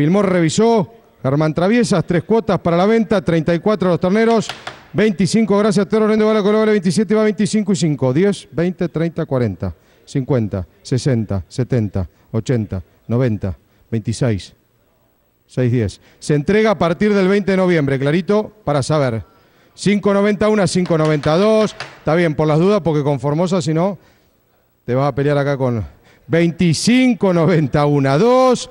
Filmor revisó. Germán Traviesas, tres cuotas para la venta, 34 los terneros, 25 gracias a Toro Rendo Bala 27 va 25 y 5, 10, 20, 30, 40, 50, 60, 70, 80, 90, 26, 6, 10. Se entrega a partir del 20 de noviembre, clarito, para saber. 591 5, 592, está bien, por las dudas, porque con Formosa, si no, te vas a pelear acá con 25, 91 2,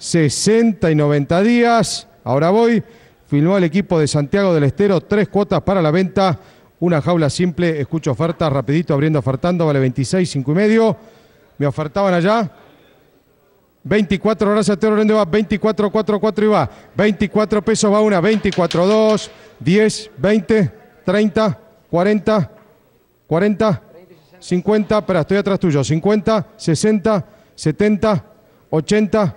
60 y 90 días. Ahora voy. Filmó el equipo de Santiago del Estero, tres cuotas para la venta. Una jaula simple, escucho ofertas, rapidito abriendo, ofertando, vale 26, 5 y medio. Me ofertaban allá. 24 horas a Teorendo va 24, 4, 4 y va. 24 pesos va una, 24, 2, 10, 20, 30, 40, 40, 50, pero estoy atrás tuyo, 50, 60, 70, 80,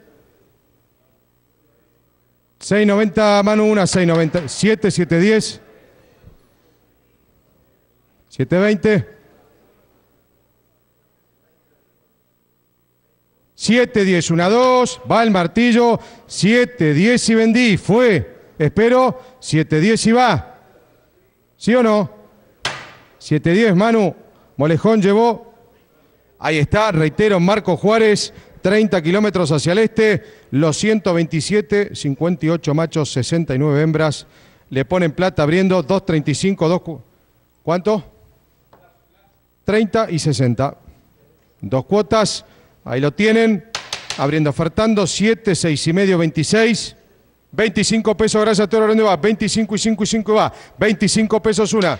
6.90, Manu, 1, 6.90, 7, 7.10. 7.20. 7, 10, 1, 2, va el martillo, 7, 10 y vendí, fue, espero, 7, 10 y va. ¿Sí o no? 7, 10, Manu, Molejón llevó, ahí está, reitero, Marco Juárez, 30 kilómetros hacia el este, los 127, 58 machos, 69 hembras, le ponen plata abriendo 235, 2... ¿Cuánto? 30 y 60. Dos cuotas, ahí lo tienen, abriendo, ofertando, 7, 6 y medio, 26. 25 pesos, gracias a Toro que va, 25 y 5 y 5 va, 25 pesos una,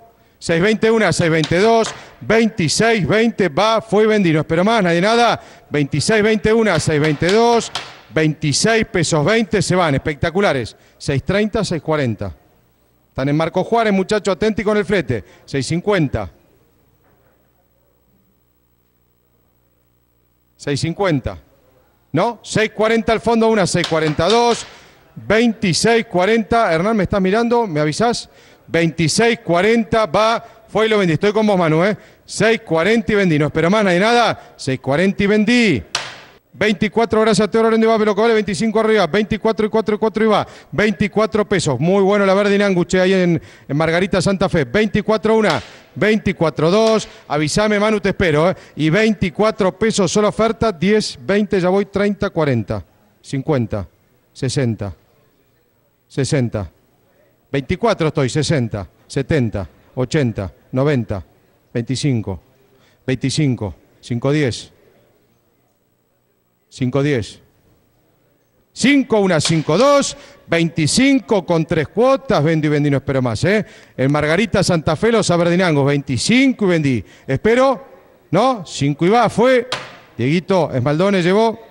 621 622, 26.20, va, fue vendido. No espero más, nadie nada. 26.21, 622, 26 pesos 20 se van, espectaculares. 630, 640. Están en Marco Juárez, muchacho, aténtico en el flete. 650. 650. ¿No? 640 al fondo, una 642. 2640. Hernán, ¿me estás mirando? ¿Me avisás? 2640 va fue y lo Vendí. Estoy con vos, Manu, ¿eh? 640 y vendí. No espero más, nadie nada. 640 y vendí. 24 gracias a Teo Lorenzo va, pero 25 arriba, 24 y 4 y 4 y va, 24 pesos, muy bueno la verde anguche ahí en, Margarita Santa Fe, 24 una, 24 2, avísame Manu, te espero, ¿eh? y 24 pesos, solo oferta, 10, 20, ya voy, 30, 40, 50, 60, 60. 24 estoy, 60, 70, 80, 90, 25, 25, 5, 10, 5, 10, 5, 1, 5, 2, 25 con tres cuotas, vendí, vendí, no espero más, ¿eh? El Margarita Santa Fe, los Aberdinangos, 25 y vendí. Espero, ¿no? 5 y va, fue. Dieguito Esmaldones llevó